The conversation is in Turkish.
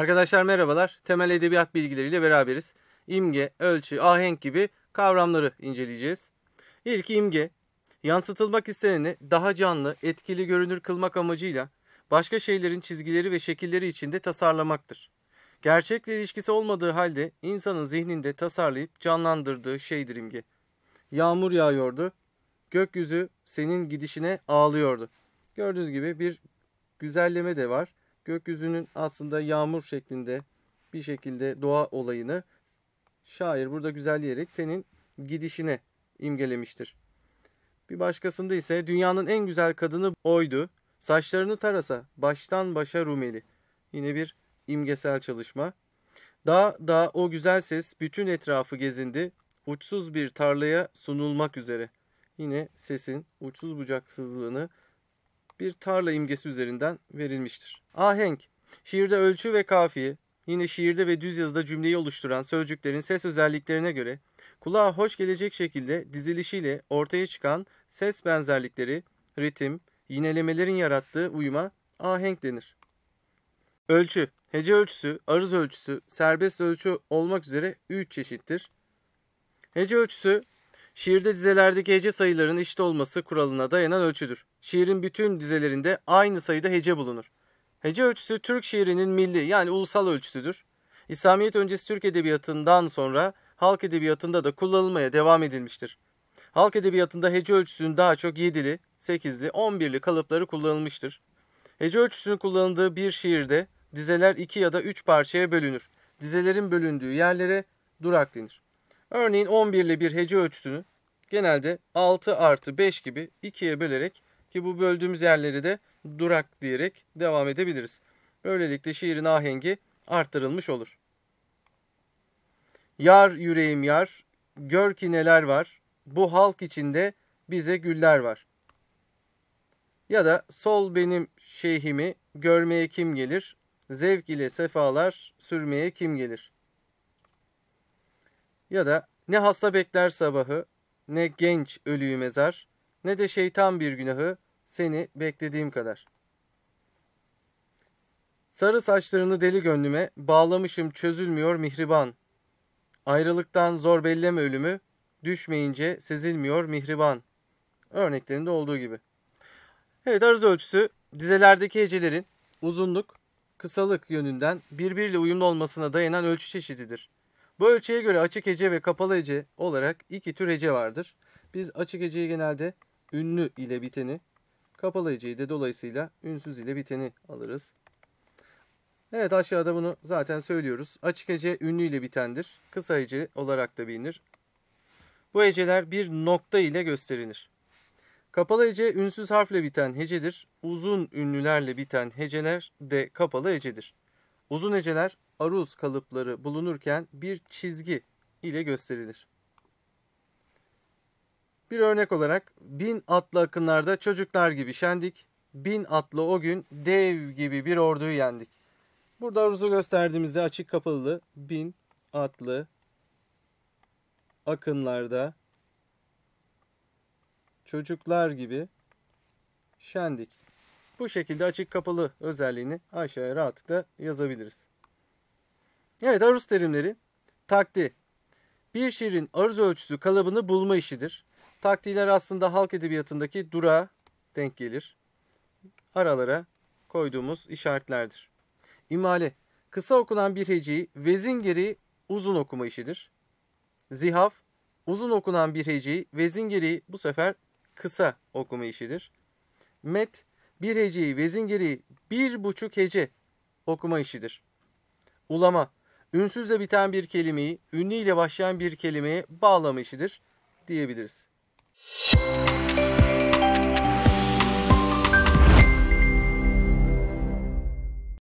Arkadaşlar merhabalar. Temel edebiyat bilgileriyle beraberiz. İmge, ölçü, ahenk gibi kavramları inceleyeceğiz. İlk imge, yansıtılmak isteneni daha canlı, etkili görünür kılmak amacıyla başka şeylerin çizgileri ve şekilleri içinde tasarlamaktır. Gerçekle ilişkisi olmadığı halde insanın zihninde tasarlayıp canlandırdığı şeydir imge. Yağmur yağıyordu. Gökyüzü senin gidişine ağlıyordu. Gördüğünüz gibi bir güzelleme de var gökyüzünün aslında yağmur şeklinde bir şekilde doğa olayını şair burada güzelleyerek senin gidişine imgelemiştir. Bir başkasında ise dünyanın en güzel kadını oydu. Saçlarını tarasa baştan başa Rumeli. Yine bir imgesel çalışma. Daha da o güzel ses bütün etrafı gezindi. Uçsuz bir tarlaya sunulmak üzere. Yine sesin uçsuz bucaksızlığını bir tarla imgesi üzerinden verilmiştir. Ahenk, şiirde ölçü ve kafiye, yine şiirde ve düz yazıda cümleyi oluşturan sözcüklerin ses özelliklerine göre kulağa hoş gelecek şekilde dizilişiyle ortaya çıkan ses benzerlikleri, ritim, yinelemelerin yarattığı uyuma ahenk denir. Ölçü, hece ölçüsü, arız ölçüsü, serbest ölçü olmak üzere 3 çeşittir. Hece ölçüsü Şiirde dizelerdeki hece sayılarının eşit olması kuralına dayanan ölçüdür. Şiirin bütün dizelerinde aynı sayıda hece bulunur. Hece ölçüsü Türk şiirinin milli yani ulusal ölçüsüdür. İslamiyet öncesi Türk edebiyatından sonra halk edebiyatında da kullanılmaya devam edilmiştir. Halk edebiyatında hece ölçüsünün daha çok 7'li, 8'li, 11'li kalıpları kullanılmıştır. Hece ölçüsünün kullanıldığı bir şiirde dizeler 2 ya da 3 parçaya bölünür. Dizelerin bölündüğü yerlere durak denir. Örneğin 11 ile bir hece ölçüsünü genelde 6 artı 5 gibi ikiye bölerek ki bu böldüğümüz yerleri de durak diyerek devam edebiliriz. Böylelikle şiirin ahengi arttırılmış olur. Yar yüreğim yar, gör ki neler var, bu halk içinde bize güller var. Ya da sol benim şeyhimi görmeye kim gelir, zevk ile sefalar sürmeye kim gelir.'' Ya da ne hasta bekler sabahı, ne genç ölüyü mezar, ne de şeytan bir günahı seni beklediğim kadar. Sarı saçlarını deli gönlüme bağlamışım çözülmüyor mihriban. Ayrılıktan zor belleme ölümü, düşmeyince sezilmiyor mihriban. Örneklerinde olduğu gibi. Evet arız ölçüsü dizelerdeki hecelerin uzunluk, kısalık yönünden birbiriyle uyumlu olmasına dayanan ölçü çeşididir. Bu ölçüye göre açık hece ve kapalı hece olarak iki tür hece vardır. Biz açık heceyi genelde ünlü ile biteni, kapalı heceyi de dolayısıyla ünsüz ile biteni alırız. Evet aşağıda bunu zaten söylüyoruz. Açık hece ünlü ile bitendir. Kısa hece olarak da bilinir. Bu heceler bir nokta ile gösterilir. Kapalı hece ünsüz harfle biten hecedir. Uzun ünlülerle biten heceler de kapalı hecedir. Uzun heceler aruz kalıpları bulunurken bir çizgi ile gösterilir. Bir örnek olarak bin atlı akınlarda çocuklar gibi şendik, bin atlı o gün dev gibi bir orduyu yendik. Burada aruzu gösterdiğimizde açık kapalı bin atlı akınlarda çocuklar gibi şendik. Bu şekilde açık kapalı özelliğini aşağıya rahatlıkla yazabiliriz. Evet aruz terimleri takdi. Bir şiirin aruz ölçüsü kalıbını bulma işidir. Takdiler aslında halk edebiyatındaki durağa denk gelir. Aralara koyduğumuz işaretlerdir. İmale kısa okunan bir heceyi vezin gereği uzun okuma işidir. Zihaf uzun okunan bir heceyi vezin gereği bu sefer kısa okuma işidir. Met bir heceyi vezin gereği bir buçuk hece okuma işidir. Ulama, ünsüzle biten bir kelimeyi ünlüyle başlayan bir kelimeye bağlama işidir diyebiliriz. Müzik